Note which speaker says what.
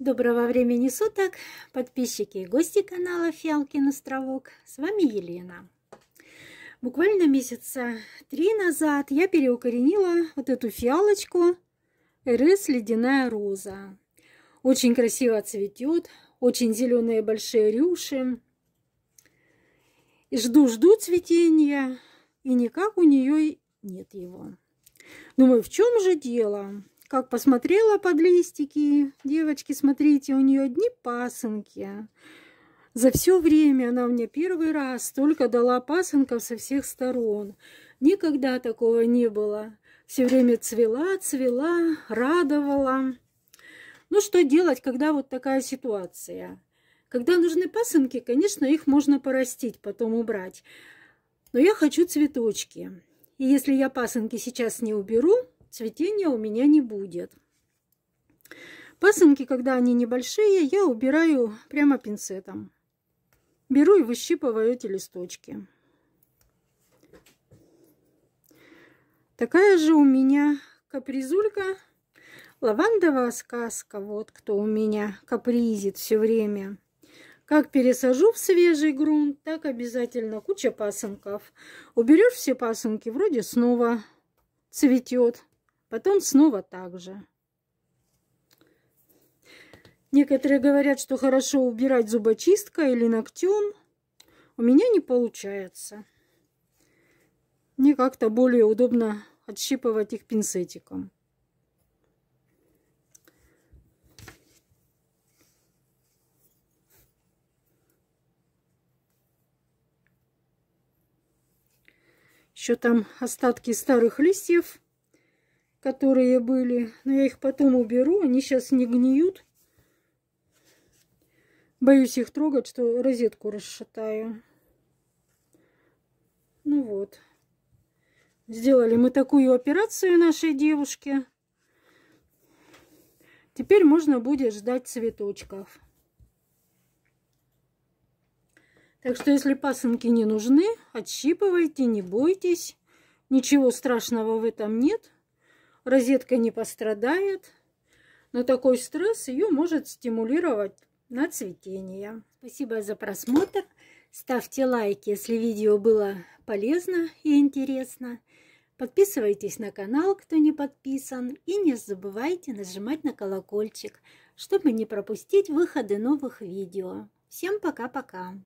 Speaker 1: Доброго времени суток, подписчики и гости канала Фиалкин островок. С вами Елена. Буквально месяца три назад я переукоренила вот эту фиалочку РС Ледяная Роза. Очень красиво цветет, очень зеленые большие рюши. Жду-жду цветения, и никак у нее нет его. Думаю, в чем же дело? как посмотрела под листики, девочки, смотрите, у нее одни пасынки. За все время она мне первый раз только дала пасынков со всех сторон. Никогда такого не было. Все время цвела, цвела, радовала. Ну что делать, когда вот такая ситуация? Когда нужны пасынки, конечно, их можно порастить, потом убрать. Но я хочу цветочки. И если я пасынки сейчас не уберу, цветения у меня не будет. Пасынки, когда они небольшие, я убираю прямо пинцетом. Беру и выщипываю эти листочки. Такая же у меня капризулька. Лавандовая сказка, вот кто у меня капризит все время. Как пересажу в свежий грунт, так обязательно куча пасынков. Уберешь все пасынки, вроде снова цветет. Потом снова так же. Некоторые говорят, что хорошо убирать зубочистка или ногтем. У меня не получается. Мне как-то более удобно отщипывать их пинцетиком. Еще там остатки старых листьев которые были. Но я их потом уберу, они сейчас не гниют. Боюсь их трогать, что розетку расшатаю. Ну вот. Сделали мы такую операцию нашей девушке. Теперь можно будет ждать цветочков. Так что, если пасынки не нужны, отщипывайте, не бойтесь. Ничего страшного в этом нет. Розетка не пострадает, но такой стресс ее может стимулировать на цветение. Спасибо за просмотр. Ставьте лайки, если видео было полезно и интересно. Подписывайтесь на канал, кто не подписан. И не забывайте нажимать на колокольчик, чтобы не пропустить выходы новых видео. Всем пока-пока!